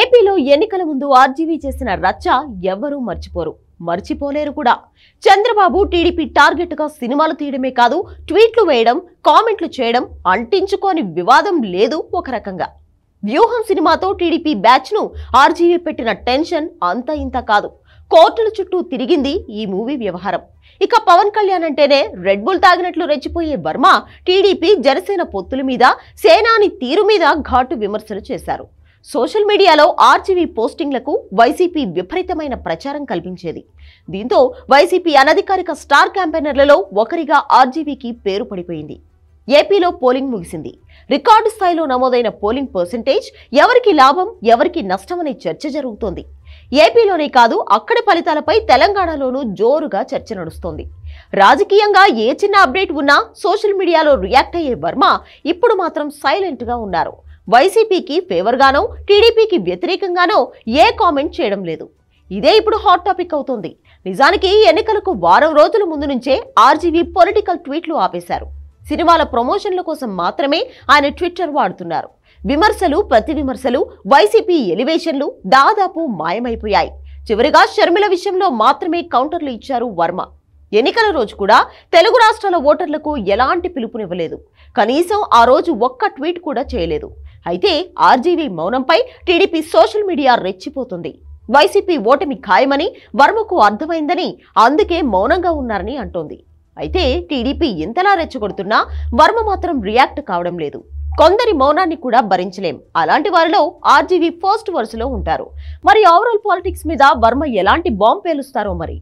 ఏపీలో ఎన్నికల ముందు ఆర్జీవీ చేసిన రచ్చ ఎవ్వరూ మర్చిపోరు మర్చిపోలేరు కూడా చంద్రబాబు టీడీపీ టార్గెట్గా సినిమాలు తీయడమే కాదు ట్వీట్లు వేయడం కామెంట్లు చేయడం అంటించుకోని వివాదం లేదు ఒక రకంగా వ్యూహం సినిమాతో టీడీపీ బ్యాచ్ను ఆర్జీవీ పెట్టిన టెన్షన్ అంత ఇంత కాదు కోర్టుల చుట్టూ తిరిగింది ఈ మూవీ వ్యవహారం ఇక పవన్ కళ్యాణ్ అంటేనే రెడ్ బుల్ తాగినట్లు రెచ్చిపోయే వర్మ టీడీపీ జనసేన పొత్తుల మీద సేనాని తీరు మీద ఘాటు విమర్శలు చేశారు సోషల్ మీడియాలో ఆర్జీవీ పోస్టింగ్లకు వైసీపీ విపరీతమైన ప్రచారం కల్పించేది దీంతో వైసీపీ అనధికారిక స్టార్ క్యాంపెయినర్లలో ఒకరిగా ఆర్జీవీకి పేరు పడిపోయింది ఏపీలో పోలింగ్ ముగిసింది రికార్డు స్థాయిలో నమోదైన పోలింగ్ పర్సెంటేజ్ ఎవరికి లాభం ఎవరికి నష్టమనే చర్చ జరుగుతోంది ఏపీలోనే కాదు అక్కడి ఫలితాలపై తెలంగాణలోనూ జోరుగా చర్చ నడుస్తోంది రాజకీయంగా ఏ చిన్న అప్డేట్ ఉన్నా సోషల్ మీడియాలో రియాక్ట్ అయ్యే వర్మ ఇప్పుడు మాత్రం సైలెంట్గా ఉన్నారు వైసీపీకి ఫేవర్గానో టీడీపీకి వ్యతిరేకంగానో ఏ కామెంట్ చేయడం లేదు ఇదే ఇప్పుడు హాట్ టాపిక్ అవుతుంది నిజానికి ఎన్నికలకు వారం రోజుల ముందు నుంచే ఆర్జీవీ పొలిటికల్ ట్వీట్లు ఆపేశారు సినిమాల ప్రమోషన్ల కోసం మాత్రమే ఆయన ట్విట్టర్ వాడుతున్నారు విమర్శలు ప్రతి విమర్శలు వైసీపీ ఎలివేషన్లు దాదాపు మాయమైపోయాయి చివరిగా షర్మిల విషయంలో మాత్రమే కౌంటర్లు ఇచ్చారు వర్మ ఎన్నికల రోజు కూడా తెలుగు రాష్ట్రాల ఓటర్లకు ఎలాంటి పిలుపునివ్వలేదు కనీసం ఆ రోజు ఒక్క ట్వీట్ కూడా చేయలేదు అయితే ఆర్జీవీ మౌనంపై టీడీపీ సోషల్ మీడియా రెచ్చిపోతుంది వైసీపీ ఓటమి ఖాయమని వర్మకు అర్థమైందని అందుకే మౌనంగా ఉన్నారని అంటోంది అయితే టీడీపీ ఇంతలా రెచ్చగొడుతున్నా వర్మ మాత్రం రియాక్ట్ కావడం లేదు కొందరి మౌనాన్ని కూడా భరించలేం అలాంటి వారిలో ఆర్జీవీ ఫస్ట్ వరుసలో ఉంటారు మరి ఓవరాల్ పాలిటిక్స్ మీద వర్మ ఎలాంటి బాంబు పేలుస్తారో మరి